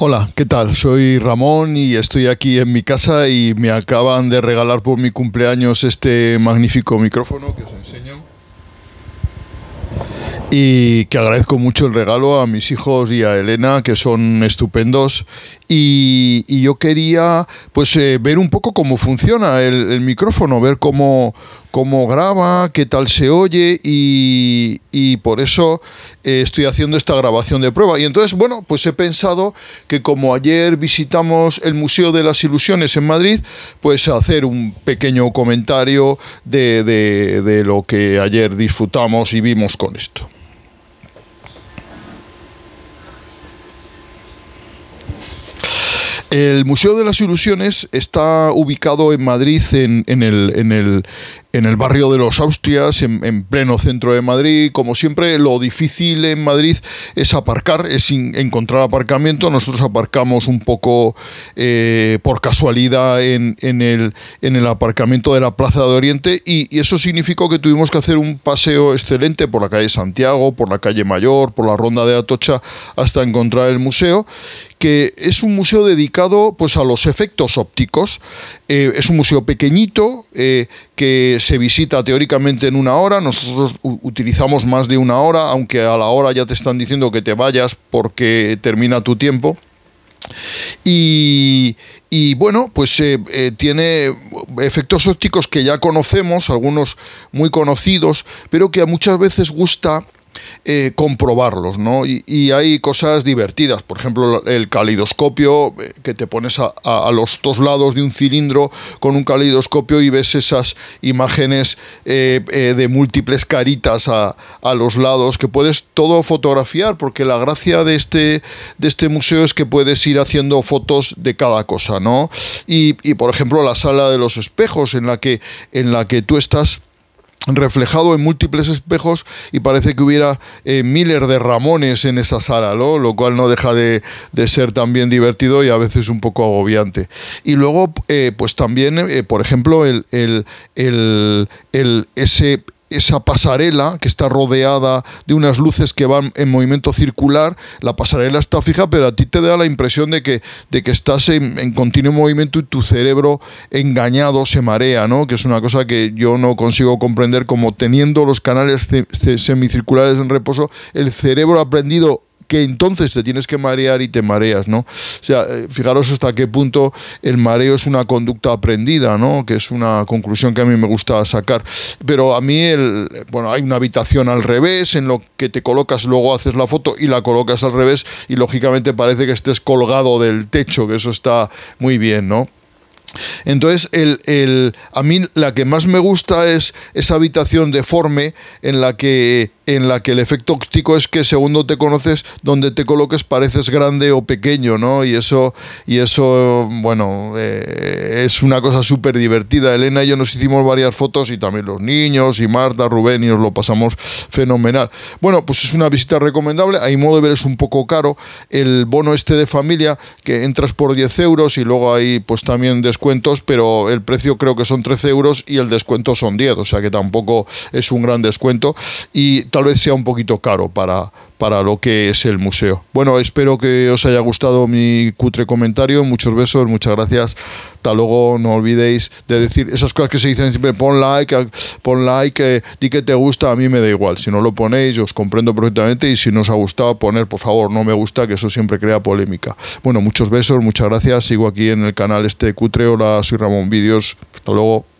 Hola, ¿qué tal? Soy Ramón y estoy aquí en mi casa y me acaban de regalar por mi cumpleaños este magnífico micrófono que os enseño. Y que agradezco mucho el regalo a mis hijos y a Elena, que son estupendos. Y, yo quería pues eh, ver un poco cómo funciona el, el micrófono, ver cómo, cómo graba, qué tal se oye y, por eso eh, estoy haciendo esta grabación de prueba. Y entonces, bueno, pues he pensado que como ayer visitamos el Museo de las Ilusiones en Madrid, pues hacer un pequeño comentario de, de lo que ayer disfrutamos y vimos con esto. El Museo de las Ilusiones está ubicado en Madrid, en, el, barrio de los Austrias, en, pleno centro de Madrid. Como siempre, lo difícil en Madrid es aparcar, es encontrar aparcamiento. Nosotros aparcamos un poco eh, por casualidad en, el, aparcamiento de la Plaza de Oriente y eso significó que tuvimos que hacer un paseo excelente por la calle Santiago, por la calle Mayor, por la Ronda de Atocha, hasta encontrar el museo que es un museo dedicado pues, a los efectos ópticos. Eh, es un museo pequeñito eh, que se visita teóricamente en una hora. Nosotros utilizamos más de una hora, aunque a la hora ya te están diciendo que te vayas porque termina tu tiempo. Y, bueno, pues eh, tiene efectos ópticos que ya conocemos, algunos muy conocidos, pero que a muchas veces gusta eh, comprobarlos, ¿no? Y, hay cosas divertidas, por ejemplo, el caleidoscopio, eh, que te pones a, los dos lados de un cilindro con un caleidoscopio y ves esas imágenes eh, de múltiples caritas a, los lados, que puedes todo fotografiar, porque la gracia de este, de este museo es que puedes ir haciendo fotos de cada cosa, ¿no? Y, y por ejemplo, la sala de los espejos, en la que, en la que tú estás reflejado en múltiples espejos y parece que hubiera eh, de Ramones en esa sala, lo cual no deja de, de, ser también divertido y a veces un poco agobiante. Y luego, eh, pues también, eh, por ejemplo, el, el, el, el ese esa pasarela que está rodeada de unas luces que van en movimiento circular, la pasarela está fija, pero a ti te da la impresión de que, de que estás en, continuo movimiento y tu cerebro engañado se marea, ¿no? Que es una cosa que yo no consigo comprender como teniendo los canales semicirculares en reposo, el cerebro ha aprendido que entonces te tienes que marear y te mareas, ¿no? O sea, eh, fijaros hasta qué punto el mareo es una conducta aprendida, ¿no? Que es una conclusión que a mí me gusta sacar. Pero a mí, el, bueno, hay una habitación al revés en lo que te colocas, luego haces la foto y la colocas al revés y lógicamente parece que estés colgado del techo, que eso está muy bien, ¿no? Entonces, el, a mí la que más me gusta es esa habitación deforme en la que en la que el efecto óptico es que según te conoces, donde te coloques pareces grande o pequeño, ¿no? Y eso, y eso bueno, eh, es una cosa súper divertida. Elena y yo nos hicimos varias fotos y también los niños y Marta, Rubén y nos lo pasamos fenomenal. Bueno, pues es una visita recomendable. ...hay modo de ver es un poco caro. El bono este de familia, que entras por 10 euros y luego hay pues también descuentos, pero el precio creo que son 13 euros y el descuento son 10, o sea que tampoco es un gran descuento. Y tal vez sea un poquito caro para, para lo que es el museo. Bueno, espero que os haya gustado mi cutre comentario. Muchos besos, muchas gracias. Hasta luego, no olvidéis de decir esas cosas que se dicen siempre, pon like, ah, pon like, eh, di que te gusta, a mí me da igual. Si no lo ponéis, os comprendo perfectamente y si no os ha gustado, poner, por favor, no me gusta, que eso siempre crea polémica. Bueno, muchos besos, muchas gracias. Sigo aquí en el canal este cutre. Hola, soy Ramón Vídeos. Hasta luego.